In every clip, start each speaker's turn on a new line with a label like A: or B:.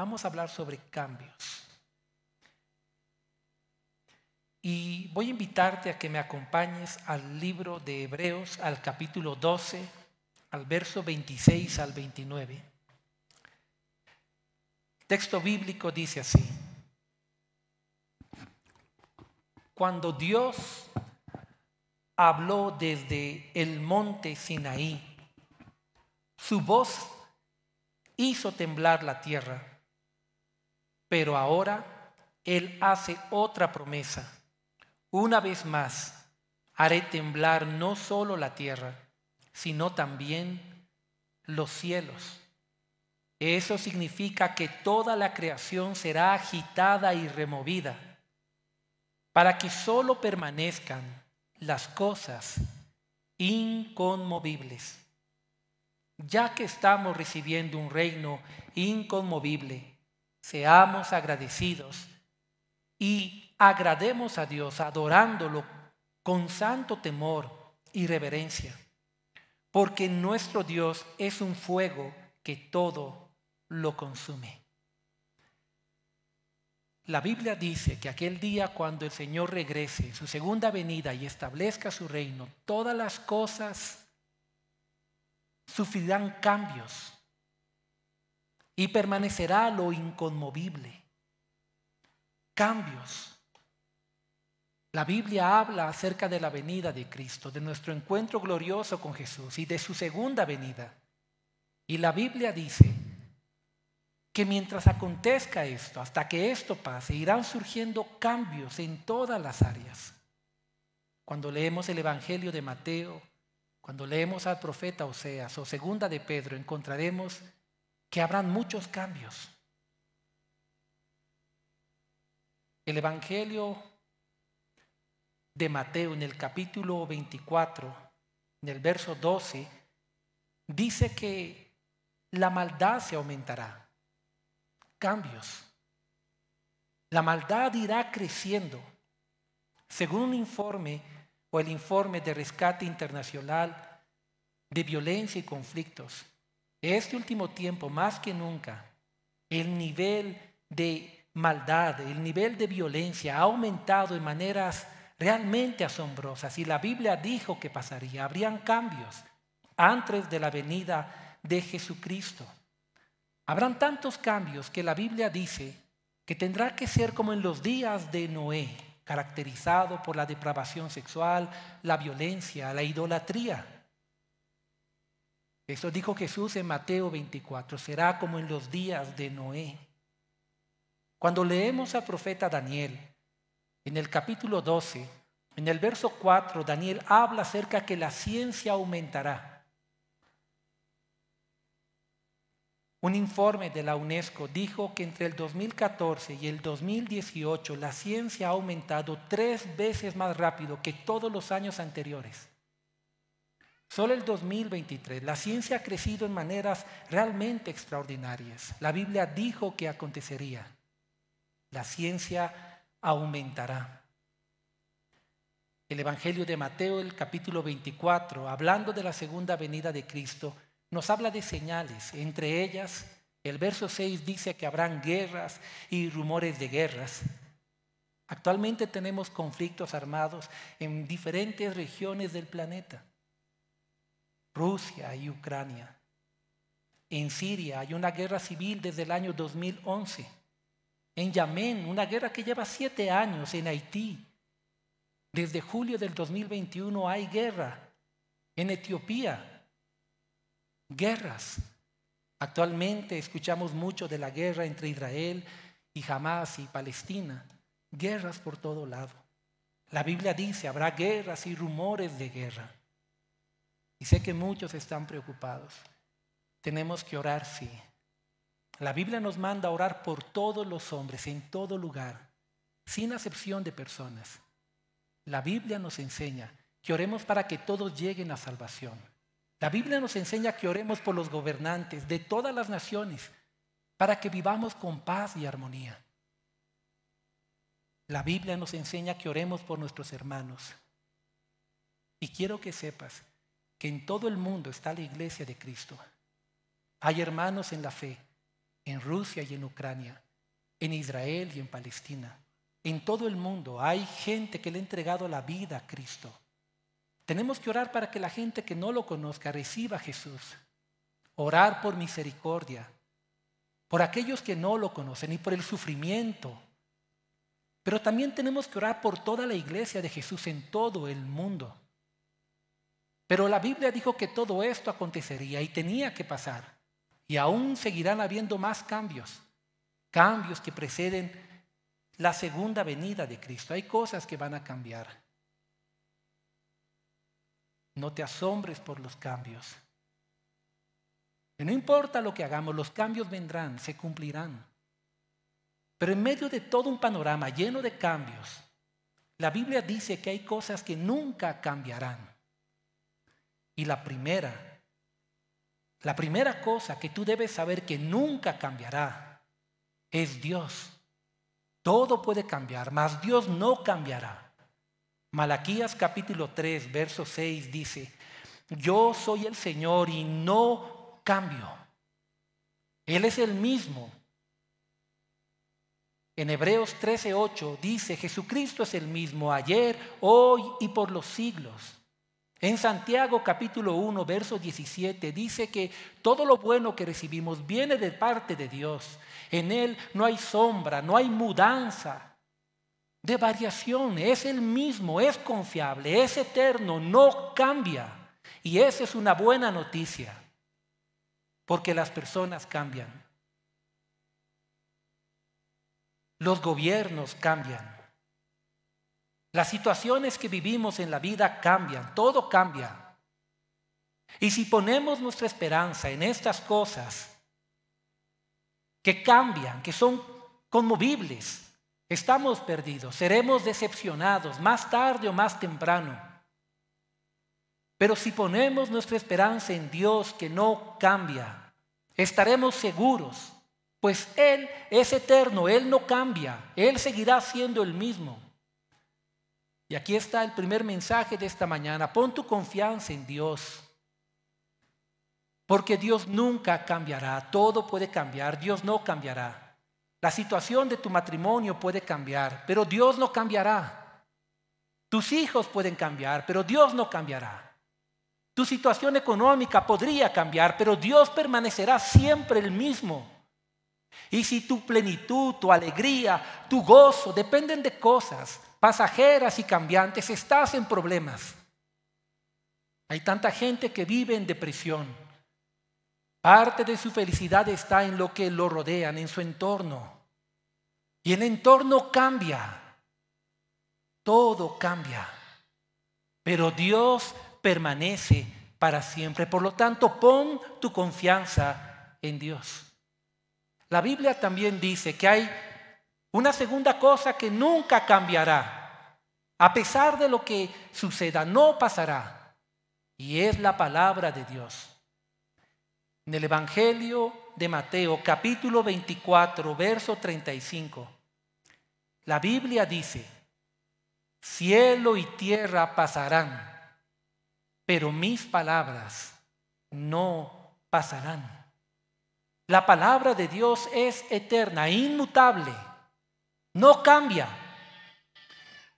A: vamos a hablar sobre cambios. Y voy a invitarte a que me acompañes al libro de Hebreos, al capítulo 12, al verso 26 al 29. texto bíblico dice así. Cuando Dios habló desde el monte Sinaí, su voz hizo temblar la tierra pero ahora Él hace otra promesa. Una vez más, haré temblar no solo la tierra, sino también los cielos. Eso significa que toda la creación será agitada y removida para que solo permanezcan las cosas inconmovibles. Ya que estamos recibiendo un reino inconmovible, Seamos agradecidos y agrademos a Dios adorándolo con santo temor y reverencia, porque nuestro Dios es un fuego que todo lo consume. La Biblia dice que aquel día cuando el Señor regrese en su segunda venida y establezca su reino, todas las cosas sufrirán cambios y permanecerá lo inconmovible. Cambios. La Biblia habla acerca de la venida de Cristo, de nuestro encuentro glorioso con Jesús y de su segunda venida. Y la Biblia dice que mientras acontezca esto, hasta que esto pase, irán surgiendo cambios en todas las áreas. Cuando leemos el Evangelio de Mateo, cuando leemos al profeta Oseas o segunda de Pedro, encontraremos que habrán muchos cambios. El Evangelio de Mateo en el capítulo 24, en el verso 12, dice que la maldad se aumentará. Cambios. La maldad irá creciendo. Según un informe o el informe de Rescate Internacional de Violencia y Conflictos, este último tiempo, más que nunca, el nivel de maldad, el nivel de violencia ha aumentado de maneras realmente asombrosas. Y la Biblia dijo que pasaría, habrían cambios antes de la venida de Jesucristo. Habrán tantos cambios que la Biblia dice que tendrá que ser como en los días de Noé, caracterizado por la depravación sexual, la violencia, la idolatría. Eso dijo Jesús en Mateo 24, será como en los días de Noé. Cuando leemos al profeta Daniel, en el capítulo 12, en el verso 4, Daniel habla acerca que la ciencia aumentará. Un informe de la UNESCO dijo que entre el 2014 y el 2018 la ciencia ha aumentado tres veces más rápido que todos los años anteriores. Solo el 2023. La ciencia ha crecido en maneras realmente extraordinarias. La Biblia dijo que acontecería. La ciencia aumentará. El Evangelio de Mateo, el capítulo 24, hablando de la segunda venida de Cristo, nos habla de señales. Entre ellas, el verso 6 dice que habrán guerras y rumores de guerras. Actualmente tenemos conflictos armados en diferentes regiones del planeta. Rusia y Ucrania. En Siria hay una guerra civil desde el año 2011. En Yemen, una guerra que lleva siete años. En Haití, desde julio del 2021 hay guerra. En Etiopía, guerras. Actualmente escuchamos mucho de la guerra entre Israel y Hamas y Palestina. Guerras por todo lado. La Biblia dice, habrá guerras y rumores de guerra. Y sé que muchos están preocupados. Tenemos que orar, sí. La Biblia nos manda a orar por todos los hombres, en todo lugar, sin acepción de personas. La Biblia nos enseña que oremos para que todos lleguen a salvación. La Biblia nos enseña que oremos por los gobernantes de todas las naciones, para que vivamos con paz y armonía. La Biblia nos enseña que oremos por nuestros hermanos. Y quiero que sepas que en todo el mundo está la iglesia de Cristo. Hay hermanos en la fe, en Rusia y en Ucrania, en Israel y en Palestina. En todo el mundo hay gente que le ha entregado la vida a Cristo. Tenemos que orar para que la gente que no lo conozca reciba a Jesús. Orar por misericordia, por aquellos que no lo conocen y por el sufrimiento. Pero también tenemos que orar por toda la iglesia de Jesús en todo el mundo. Pero la Biblia dijo que todo esto acontecería y tenía que pasar. Y aún seguirán habiendo más cambios, cambios que preceden la segunda venida de Cristo. Hay cosas que van a cambiar. No te asombres por los cambios. no importa lo que hagamos, los cambios vendrán, se cumplirán. Pero en medio de todo un panorama lleno de cambios, la Biblia dice que hay cosas que nunca cambiarán. Y la primera, la primera cosa que tú debes saber que nunca cambiará es Dios. Todo puede cambiar, mas Dios no cambiará. Malaquías capítulo 3, verso 6 dice, yo soy el Señor y no cambio. Él es el mismo. En Hebreos 13, 8 dice, Jesucristo es el mismo ayer, hoy y por los siglos. En Santiago capítulo 1, verso 17 dice que todo lo bueno que recibimos viene de parte de Dios. En Él no hay sombra, no hay mudanza de variación. Es el mismo, es confiable, es eterno, no cambia. Y esa es una buena noticia, porque las personas cambian. Los gobiernos cambian. Las situaciones que vivimos en la vida cambian, todo cambia. Y si ponemos nuestra esperanza en estas cosas que cambian, que son conmovibles, estamos perdidos, seremos decepcionados más tarde o más temprano. Pero si ponemos nuestra esperanza en Dios que no cambia, estaremos seguros, pues Él es eterno, Él no cambia, Él seguirá siendo el mismo. Y aquí está el primer mensaje de esta mañana. Pon tu confianza en Dios. Porque Dios nunca cambiará. Todo puede cambiar. Dios no cambiará. La situación de tu matrimonio puede cambiar, pero Dios no cambiará. Tus hijos pueden cambiar, pero Dios no cambiará. Tu situación económica podría cambiar, pero Dios permanecerá siempre el mismo. Y si tu plenitud, tu alegría, tu gozo dependen de cosas pasajeras y cambiantes, estás en problemas. Hay tanta gente que vive en depresión. Parte de su felicidad está en lo que lo rodean, en su entorno. Y el entorno cambia. Todo cambia. Pero Dios permanece para siempre. Por lo tanto, pon tu confianza en Dios. La Biblia también dice que hay una segunda cosa que nunca cambiará, a pesar de lo que suceda, no pasará, y es la palabra de Dios. En el Evangelio de Mateo, capítulo 24, verso 35, la Biblia dice, cielo y tierra pasarán, pero mis palabras no pasarán. La palabra de Dios es eterna, inmutable, no cambia.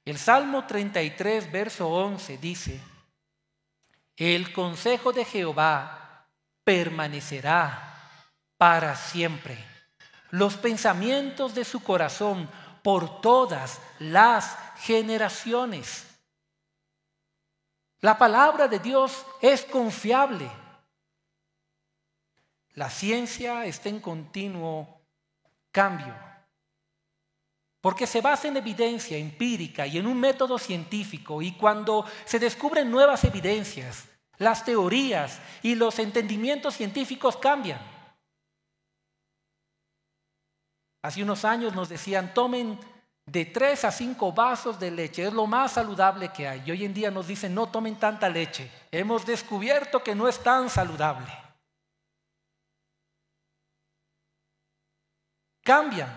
A: El Salmo 33, verso 11 dice, el consejo de Jehová permanecerá para siempre. Los pensamientos de su corazón por todas las generaciones. La palabra de Dios es confiable. La ciencia está en continuo cambio. Porque se basa en evidencia empírica y en un método científico. Y cuando se descubren nuevas evidencias, las teorías y los entendimientos científicos cambian. Hace unos años nos decían, tomen de 3 a 5 vasos de leche, es lo más saludable que hay. Y hoy en día nos dicen, no tomen tanta leche. Hemos descubierto que no es tan saludable. cambian.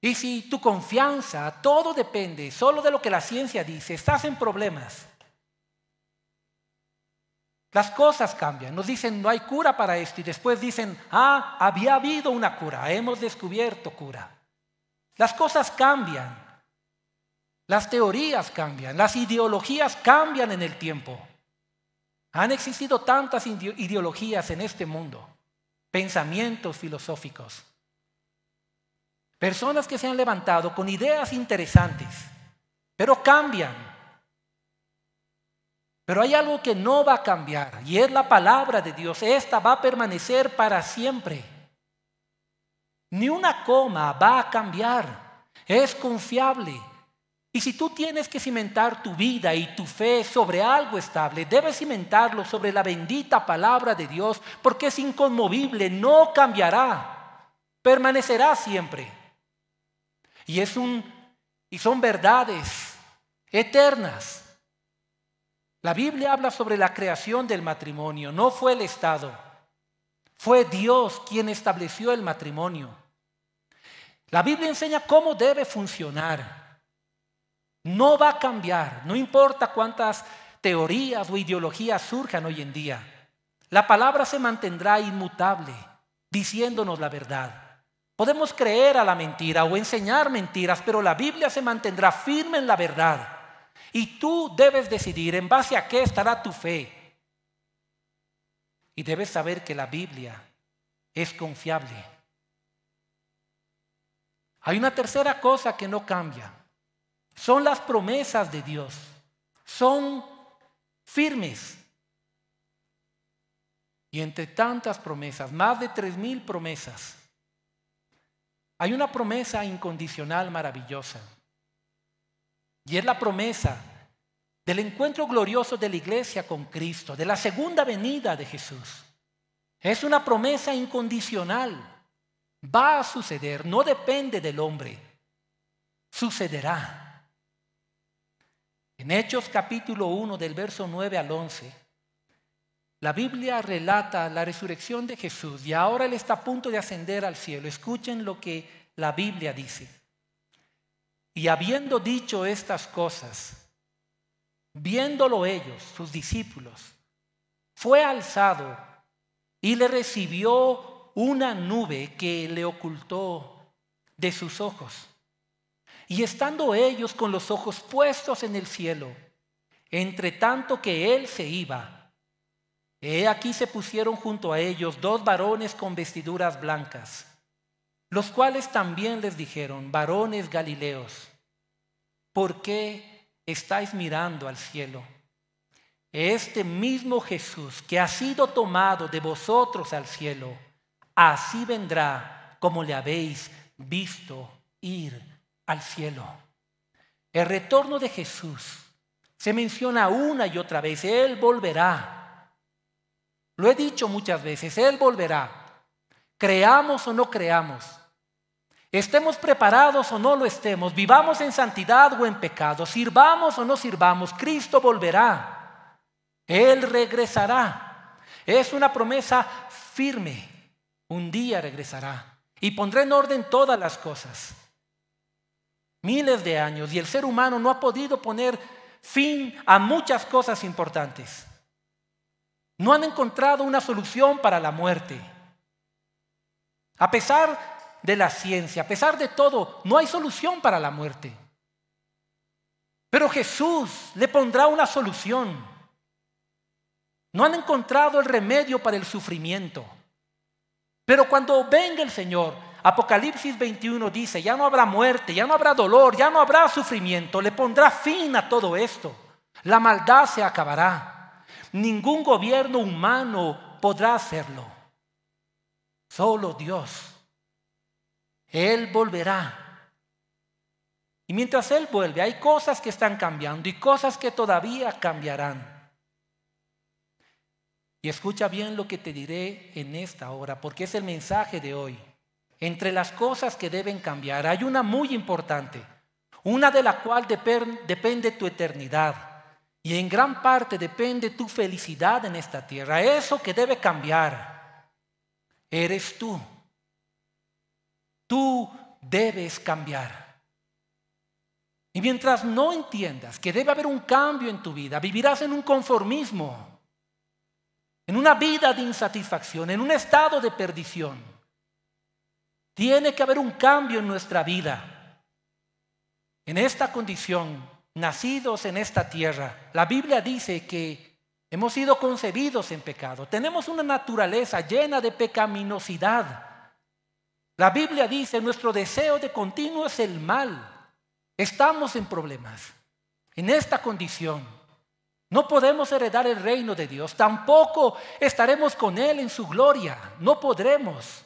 A: Y si tu confianza, todo depende solo de lo que la ciencia dice, estás en problemas. Las cosas cambian, nos dicen no hay cura para esto y después dicen, ah, había habido una cura, hemos descubierto cura. Las cosas cambian, las teorías cambian, las ideologías cambian en el tiempo. Han existido tantas ideologías en este mundo pensamientos filosóficos. Personas que se han levantado con ideas interesantes, pero cambian. Pero hay algo que no va a cambiar y es la palabra de Dios. Esta va a permanecer para siempre. Ni una coma va a cambiar. Es confiable y si tú tienes que cimentar tu vida y tu fe sobre algo estable, debes cimentarlo sobre la bendita palabra de Dios, porque es inconmovible, no cambiará, permanecerá siempre. Y es un y son verdades eternas. La Biblia habla sobre la creación del matrimonio, no fue el Estado. Fue Dios quien estableció el matrimonio. La Biblia enseña cómo debe funcionar. No va a cambiar, no importa cuántas teorías o ideologías surjan hoy en día. La palabra se mantendrá inmutable, diciéndonos la verdad. Podemos creer a la mentira o enseñar mentiras, pero la Biblia se mantendrá firme en la verdad. Y tú debes decidir en base a qué estará tu fe. Y debes saber que la Biblia es confiable. Hay una tercera cosa que no cambia son las promesas de Dios, son firmes. Y entre tantas promesas, más de tres mil promesas, hay una promesa incondicional maravillosa. Y es la promesa del encuentro glorioso de la iglesia con Cristo, de la segunda venida de Jesús. Es una promesa incondicional. Va a suceder, no depende del hombre. Sucederá. En Hechos capítulo 1 del verso 9 al 11, la Biblia relata la resurrección de Jesús y ahora Él está a punto de ascender al cielo. Escuchen lo que la Biblia dice. Y habiendo dicho estas cosas, viéndolo ellos, sus discípulos, fue alzado y le recibió una nube que le ocultó de sus ojos y estando ellos con los ojos puestos en el cielo, entre tanto que él se iba, he aquí se pusieron junto a ellos dos varones con vestiduras blancas, los cuales también les dijeron, varones galileos, ¿por qué estáis mirando al cielo? Este mismo Jesús que ha sido tomado de vosotros al cielo, así vendrá como le habéis visto ir al cielo. El retorno de Jesús se menciona una y otra vez. Él volverá. Lo he dicho muchas veces, Él volverá. Creamos o no creamos. Estemos preparados o no lo estemos. Vivamos en santidad o en pecado. Sirvamos o no sirvamos. Cristo volverá. Él regresará. Es una promesa firme. Un día regresará. Y pondrá en orden todas las cosas miles de años y el ser humano no ha podido poner fin a muchas cosas importantes. No han encontrado una solución para la muerte. A pesar de la ciencia, a pesar de todo, no hay solución para la muerte. Pero Jesús le pondrá una solución. No han encontrado el remedio para el sufrimiento. Pero cuando venga el Señor, Apocalipsis 21 dice, ya no habrá muerte, ya no habrá dolor, ya no habrá sufrimiento, le pondrá fin a todo esto. La maldad se acabará. Ningún gobierno humano podrá hacerlo. Solo Dios. Él volverá. Y mientras Él vuelve, hay cosas que están cambiando y cosas que todavía cambiarán. Y escucha bien lo que te diré en esta hora, porque es el mensaje de hoy. Entre las cosas que deben cambiar hay una muy importante, una de la cual depende tu eternidad y en gran parte depende tu felicidad en esta tierra. Eso que debe cambiar eres tú. Tú debes cambiar. Y mientras no entiendas que debe haber un cambio en tu vida, vivirás en un conformismo, en una vida de insatisfacción, en un estado de perdición. Tiene que haber un cambio en nuestra vida, en esta condición, nacidos en esta tierra. La Biblia dice que hemos sido concebidos en pecado, tenemos una naturaleza llena de pecaminosidad. La Biblia dice, nuestro deseo de continuo es el mal, estamos en problemas. En esta condición, no podemos heredar el reino de Dios, tampoco estaremos con Él en su gloria, no podremos.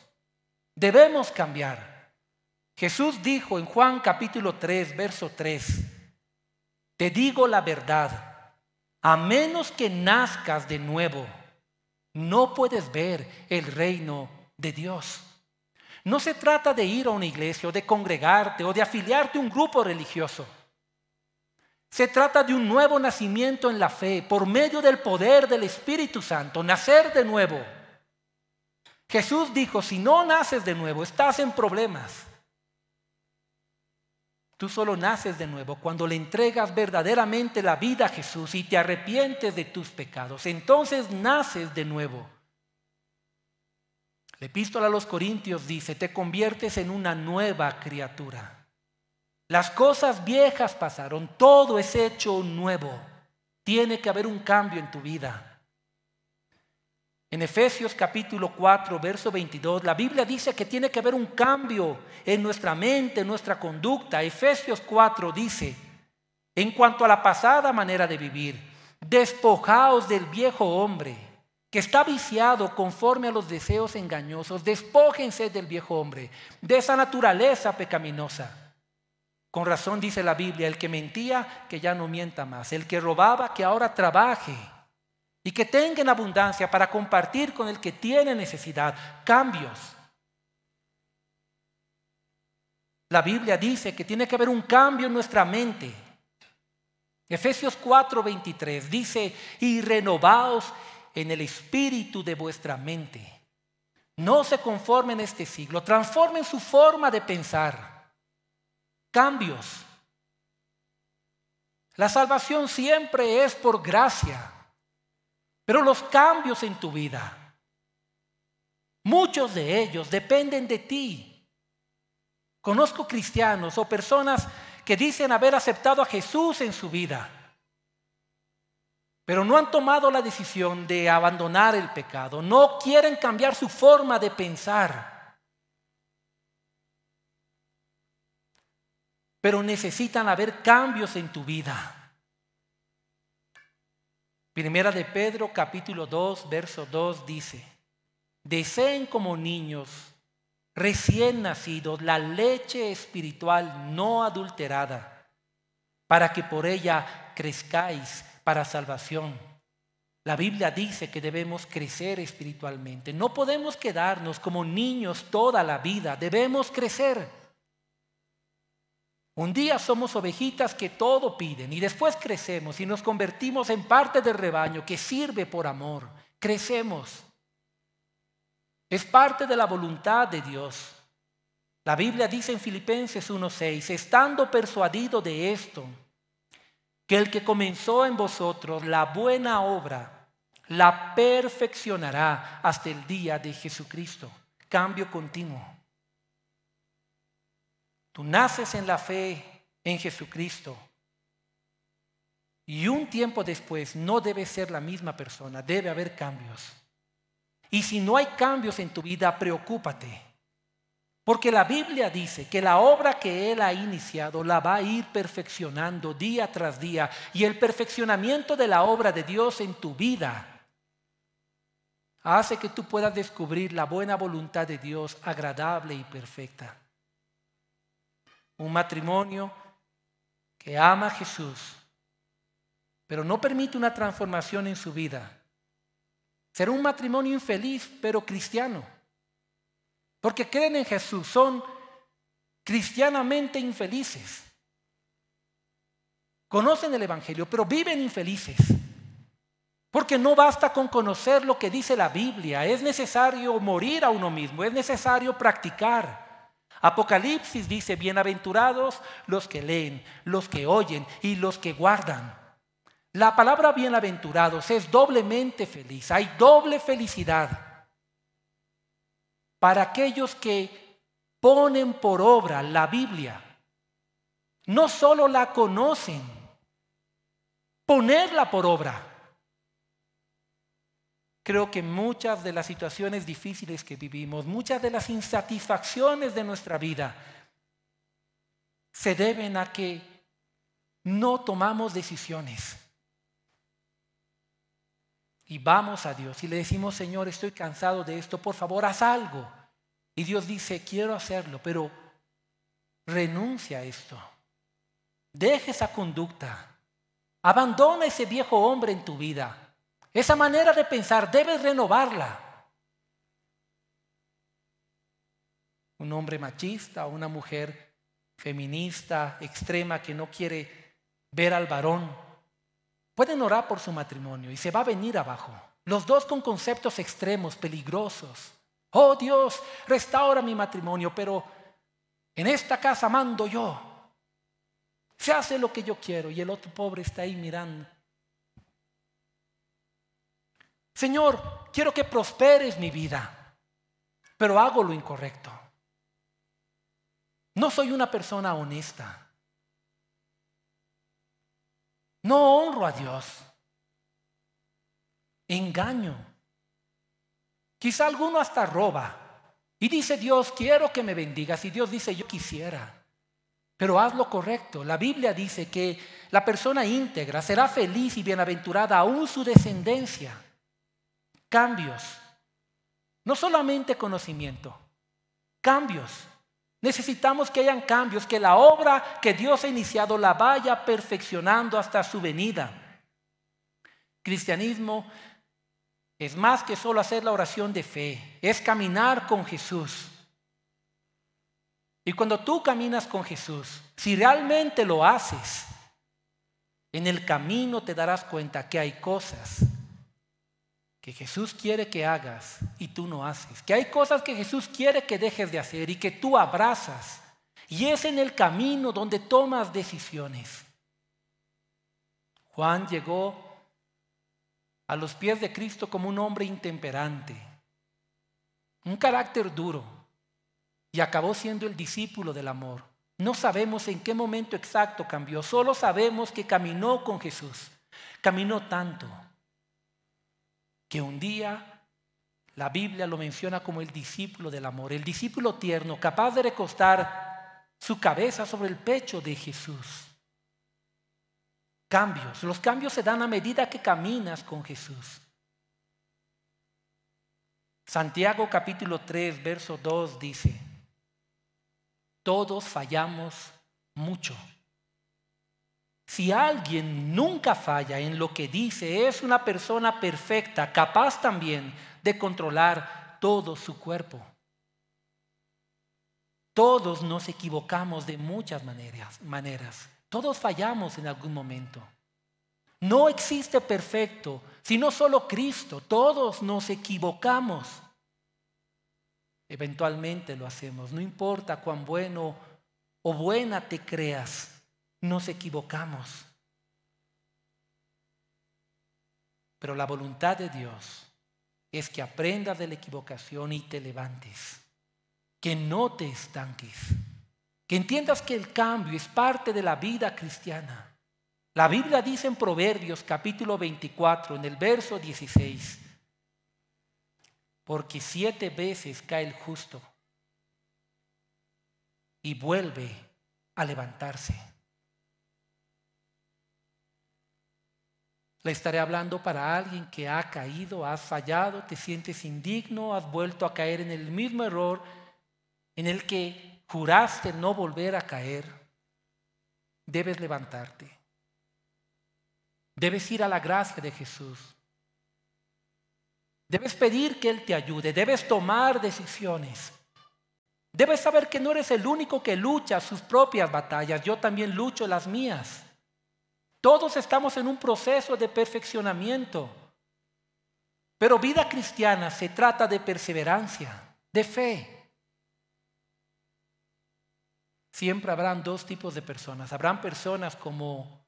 A: Debemos cambiar. Jesús dijo en Juan capítulo 3, verso 3, te digo la verdad, a menos que nazcas de nuevo, no puedes ver el reino de Dios. No se trata de ir a una iglesia o de congregarte o de afiliarte a un grupo religioso. Se trata de un nuevo nacimiento en la fe por medio del poder del Espíritu Santo, nacer de nuevo. Jesús dijo, si no naces de nuevo, estás en problemas. Tú solo naces de nuevo cuando le entregas verdaderamente la vida a Jesús y te arrepientes de tus pecados. Entonces naces de nuevo. La epístola a los Corintios dice, te conviertes en una nueva criatura. Las cosas viejas pasaron, todo es hecho nuevo. Tiene que haber un cambio en tu vida. En Efesios capítulo 4, verso 22, la Biblia dice que tiene que haber un cambio en nuestra mente, en nuestra conducta. Efesios 4 dice, en cuanto a la pasada manera de vivir, despojaos del viejo hombre que está viciado conforme a los deseos engañosos, despójense del viejo hombre, de esa naturaleza pecaminosa. Con razón dice la Biblia, el que mentía, que ya no mienta más, el que robaba, que ahora trabaje y que tengan abundancia para compartir con el que tiene necesidad. Cambios. La Biblia dice que tiene que haber un cambio en nuestra mente. Efesios 4:23 dice, y renovaos en el espíritu de vuestra mente. No se conformen este siglo, transformen su forma de pensar. Cambios. La salvación siempre es por gracia. Pero los cambios en tu vida, muchos de ellos dependen de ti. Conozco cristianos o personas que dicen haber aceptado a Jesús en su vida, pero no han tomado la decisión de abandonar el pecado, no quieren cambiar su forma de pensar. Pero necesitan haber cambios en tu vida. Primera de Pedro capítulo 2, verso 2 dice, deseen como niños recién nacidos la leche espiritual no adulterada, para que por ella crezcáis para salvación. La Biblia dice que debemos crecer espiritualmente. No podemos quedarnos como niños toda la vida, debemos crecer. Un día somos ovejitas que todo piden y después crecemos y nos convertimos en parte del rebaño que sirve por amor. Crecemos. Es parte de la voluntad de Dios. La Biblia dice en Filipenses 1.6, estando persuadido de esto, que el que comenzó en vosotros la buena obra, la perfeccionará hasta el día de Jesucristo. Cambio continuo. Tú naces en la fe en Jesucristo. Y un tiempo después no debe ser la misma persona, debe haber cambios. Y si no hay cambios en tu vida, preocúpate. Porque la Biblia dice que la obra que Él ha iniciado la va a ir perfeccionando día tras día. Y el perfeccionamiento de la obra de Dios en tu vida hace que tú puedas descubrir la buena voluntad de Dios agradable y perfecta un matrimonio que ama a Jesús, pero no permite una transformación en su vida. Será un matrimonio infeliz, pero cristiano. Porque creen en Jesús, son cristianamente infelices. Conocen el Evangelio, pero viven infelices. Porque no basta con conocer lo que dice la Biblia, es necesario morir a uno mismo, es necesario practicar. Apocalipsis dice, bienaventurados los que leen, los que oyen y los que guardan. La palabra bienaventurados es doblemente feliz, hay doble felicidad para aquellos que ponen por obra la Biblia. No solo la conocen, ponerla por obra. Creo que muchas de las situaciones difíciles que vivimos, muchas de las insatisfacciones de nuestra vida, se deben a que no tomamos decisiones. Y vamos a Dios y le decimos, Señor, estoy cansado de esto, por favor, haz algo. Y Dios dice, quiero hacerlo, pero renuncia a esto. Deja esa conducta. Abandona ese viejo hombre en tu vida. Esa manera de pensar debes renovarla. Un hombre machista, o una mujer feminista, extrema, que no quiere ver al varón, pueden orar por su matrimonio y se va a venir abajo. Los dos con conceptos extremos, peligrosos. Oh Dios, restaura mi matrimonio, pero en esta casa mando yo. Se hace lo que yo quiero y el otro pobre está ahí mirando Señor, quiero que prosperes mi vida, pero hago lo incorrecto. No soy una persona honesta. No honro a Dios. Engaño. Quizá alguno hasta roba. Y dice Dios, quiero que me bendigas. Y Dios dice, yo quisiera. Pero haz lo correcto. La Biblia dice que la persona íntegra será feliz y bienaventurada aún su descendencia cambios. No solamente conocimiento, cambios. Necesitamos que hayan cambios, que la obra que Dios ha iniciado la vaya perfeccionando hasta su venida. Cristianismo es más que solo hacer la oración de fe, es caminar con Jesús. Y cuando tú caminas con Jesús, si realmente lo haces, en el camino te darás cuenta que hay cosas que Jesús quiere que hagas y tú no haces, que hay cosas que Jesús quiere que dejes de hacer y que tú abrazas. Y es en el camino donde tomas decisiones. Juan llegó a los pies de Cristo como un hombre intemperante, un carácter duro, y acabó siendo el discípulo del amor. No sabemos en qué momento exacto cambió, solo sabemos que caminó con Jesús, caminó tanto que un día la Biblia lo menciona como el discípulo del amor, el discípulo tierno, capaz de recostar su cabeza sobre el pecho de Jesús. Cambios, los cambios se dan a medida que caminas con Jesús. Santiago capítulo 3, verso 2 dice, todos fallamos mucho. Si alguien nunca falla en lo que dice, es una persona perfecta, capaz también de controlar todo su cuerpo. Todos nos equivocamos de muchas maneras, Todos fallamos en algún momento. No existe perfecto, sino solo Cristo. Todos nos equivocamos. Eventualmente lo hacemos, no importa cuán bueno o buena te creas nos equivocamos. Pero la voluntad de Dios es que aprendas de la equivocación y te levantes, que no te estanques, que entiendas que el cambio es parte de la vida cristiana. La Biblia dice en Proverbios capítulo 24, en el verso 16, porque siete veces cae el justo y vuelve a levantarse. Le estaré hablando para alguien que ha caído, has fallado, te sientes indigno, has vuelto a caer en el mismo error en el que juraste no volver a caer. Debes levantarte. Debes ir a la gracia de Jesús. Debes pedir que Él te ayude. Debes tomar decisiones. Debes saber que no eres el único que lucha sus propias batallas. Yo también lucho las mías. Todos estamos en un proceso de perfeccionamiento. Pero vida cristiana se trata de perseverancia, de fe. Siempre habrán dos tipos de personas. Habrán personas como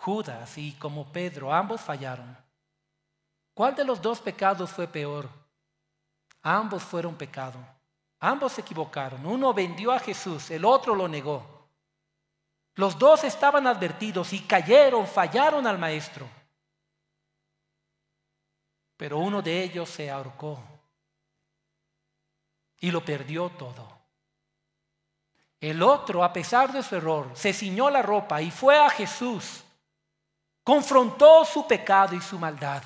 A: Judas y como Pedro. Ambos fallaron. ¿Cuál de los dos pecados fue peor? Ambos fueron pecado. Ambos se equivocaron. Uno vendió a Jesús, el otro lo negó. Los dos estaban advertidos y cayeron, fallaron al maestro. Pero uno de ellos se ahorcó y lo perdió todo. El otro, a pesar de su error, se ciñó la ropa y fue a Jesús. Confrontó su pecado y su maldad.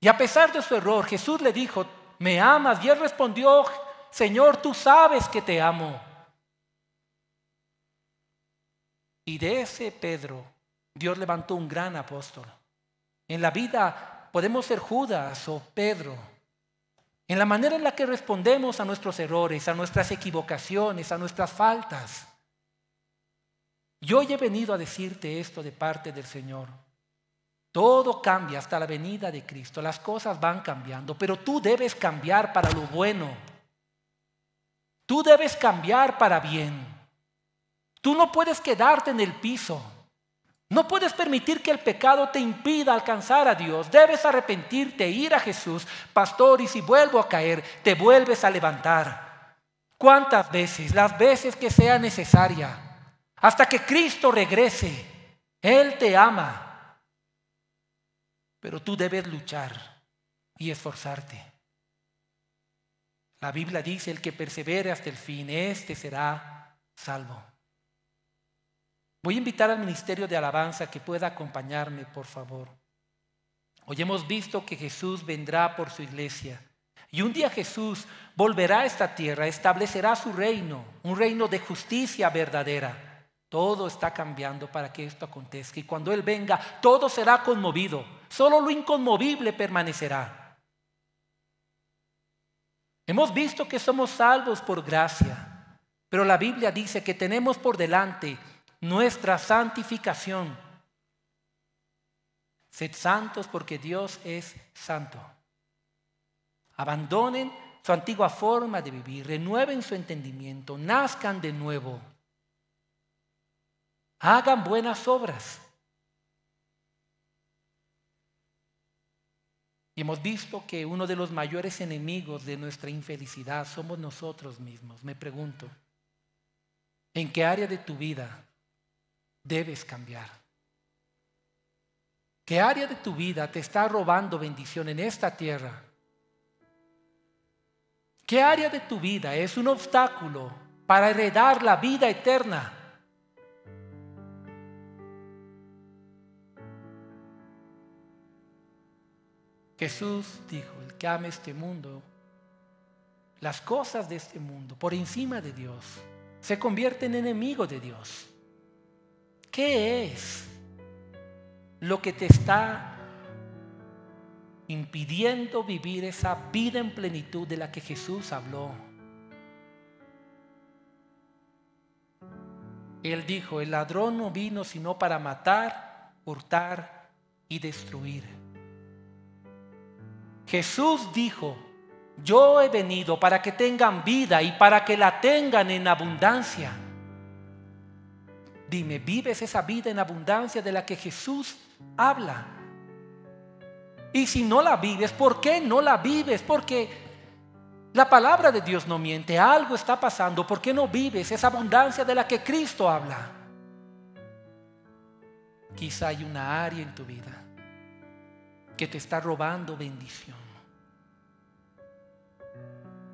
A: Y a pesar de su error, Jesús le dijo, me amas. Y él respondió, Señor, tú sabes que te amo. Y de ese Pedro, Dios levantó un gran apóstol. En la vida podemos ser Judas o Pedro. En la manera en la que respondemos a nuestros errores, a nuestras equivocaciones, a nuestras faltas. Yo he venido a decirte esto de parte del Señor. Todo cambia hasta la venida de Cristo. Las cosas van cambiando, pero tú debes cambiar para lo bueno. Tú debes cambiar para bien. Tú no puedes quedarte en el piso. No puedes permitir que el pecado te impida alcanzar a Dios. Debes arrepentirte, ir a Jesús. Pastor, y si vuelvo a caer, te vuelves a levantar. ¿Cuántas veces? Las veces que sea necesaria. Hasta que Cristo regrese. Él te ama. Pero tú debes luchar y esforzarte. La Biblia dice, el que persevere hasta el fin, este será salvo. Voy a invitar al ministerio de alabanza que pueda acompañarme, por favor. Hoy hemos visto que Jesús vendrá por su iglesia. Y un día Jesús volverá a esta tierra, establecerá su reino, un reino de justicia verdadera. Todo está cambiando para que esto acontezca. Y cuando Él venga, todo será conmovido. Solo lo inconmovible permanecerá. Hemos visto que somos salvos por gracia, pero la Biblia dice que tenemos por delante nuestra santificación. Sed santos porque Dios es santo. Abandonen su antigua forma de vivir, renueven su entendimiento, nazcan de nuevo. Hagan buenas obras. Y hemos visto que uno de los mayores enemigos de nuestra infelicidad somos nosotros mismos. Me pregunto, ¿en qué área de tu vida debes cambiar. ¿Qué área de tu vida te está robando bendición en esta tierra? ¿Qué área de tu vida es un obstáculo para heredar la vida eterna? Jesús dijo, el que ama este mundo, las cosas de este mundo, por encima de Dios, se convierte en enemigo de Dios. ¿Qué es lo que te está impidiendo vivir esa vida en plenitud de la que Jesús habló? Él dijo, el ladrón no vino sino para matar, hurtar y destruir. Jesús dijo, yo he venido para que tengan vida y para que la tengan en abundancia. Dime, ¿vives esa vida en abundancia de la que Jesús habla? Y si no la vives, ¿por qué no la vives? Porque la palabra de Dios no miente, algo está pasando, ¿por qué no vives esa abundancia de la que Cristo habla? Quizá hay una área en tu vida que te está robando bendición.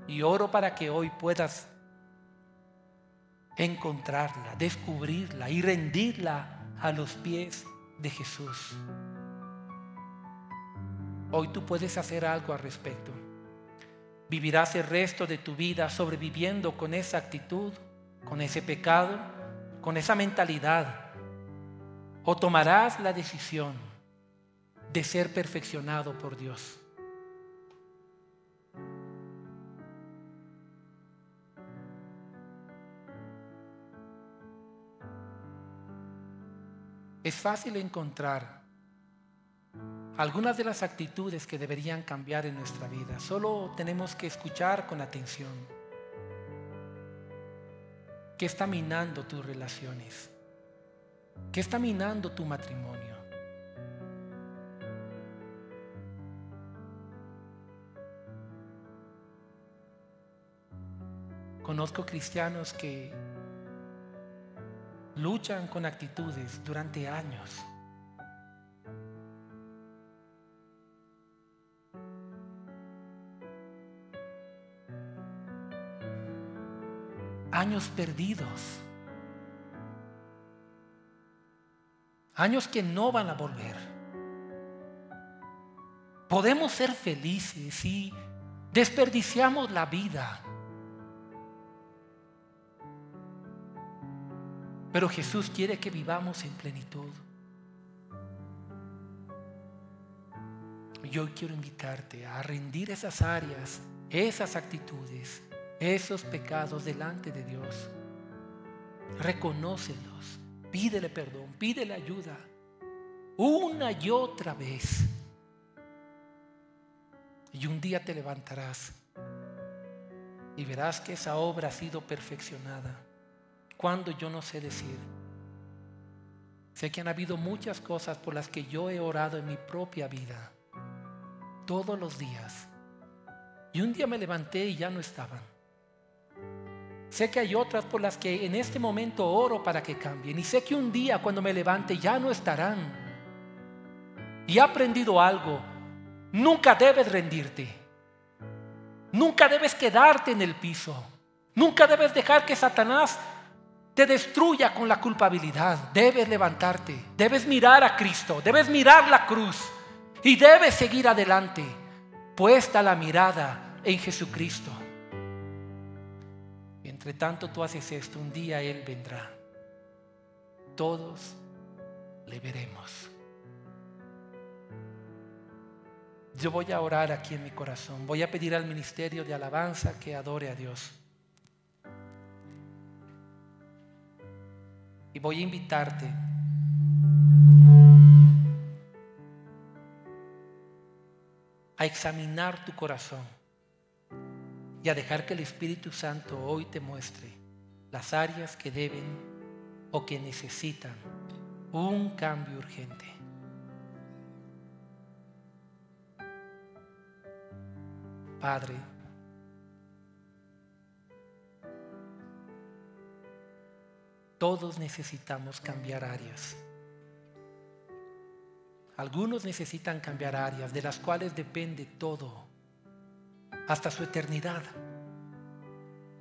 A: Y oro para que hoy puedas encontrarla, descubrirla y rendirla a los pies de Jesús. Hoy tú puedes hacer algo al respecto. Vivirás el resto de tu vida sobreviviendo con esa actitud, con ese pecado, con esa mentalidad. O tomarás la decisión de ser perfeccionado por Dios. es fácil encontrar algunas de las actitudes que deberían cambiar en nuestra vida. Solo tenemos que escuchar con atención qué está minando tus relaciones, qué está minando tu matrimonio. Conozco cristianos que luchan con actitudes durante años. Años perdidos. Años que no van a volver. Podemos ser felices si desperdiciamos la vida Pero Jesús quiere que vivamos en plenitud. Yo quiero invitarte a rendir esas áreas, esas actitudes, esos pecados delante de Dios. Reconócelos, pídele perdón, pídele ayuda una y otra vez. Y un día te levantarás y verás que esa obra ha sido perfeccionada cuando yo no sé decir. Sé que han habido muchas cosas por las que yo he orado en mi propia vida, todos los días. Y un día me levanté y ya no estaban. Sé que hay otras por las que en este momento oro para que cambien. Y sé que un día cuando me levante ya no estarán. Y he aprendido algo. Nunca debes rendirte. Nunca debes quedarte en el piso. Nunca debes dejar que Satanás te destruya con la culpabilidad. Debes levantarte, debes mirar a Cristo, debes mirar la cruz y debes seguir adelante, puesta la mirada en Jesucristo. Entre tanto tú haces esto, un día Él vendrá. Todos le veremos. Yo voy a orar aquí en mi corazón. Voy a pedir al ministerio de alabanza que adore a Dios. Y voy a invitarte a examinar tu corazón y a dejar que el Espíritu Santo hoy te muestre las áreas que deben o que necesitan un cambio urgente. Padre, Todos necesitamos cambiar áreas. Algunos necesitan cambiar áreas de las cuales depende todo, hasta su eternidad.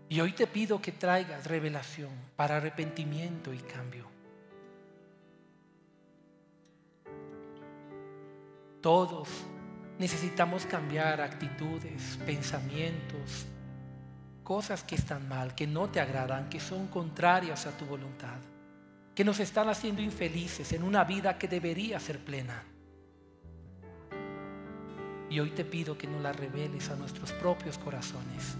A: Y hoy te pido que traigas revelación para arrepentimiento y cambio. Todos necesitamos cambiar actitudes, pensamientos, cosas que están mal, que no te agradan, que son contrarias a tu voluntad, que nos están haciendo infelices en una vida que debería ser plena. Y hoy te pido que no las reveles a nuestros propios corazones.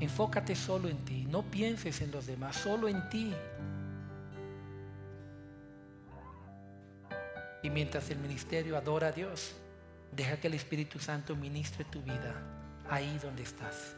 A: Enfócate solo en ti, no pienses en los demás, solo en ti. Y mientras el ministerio adora a Dios, deja que el Espíritu Santo ministre tu vida ahí donde estás.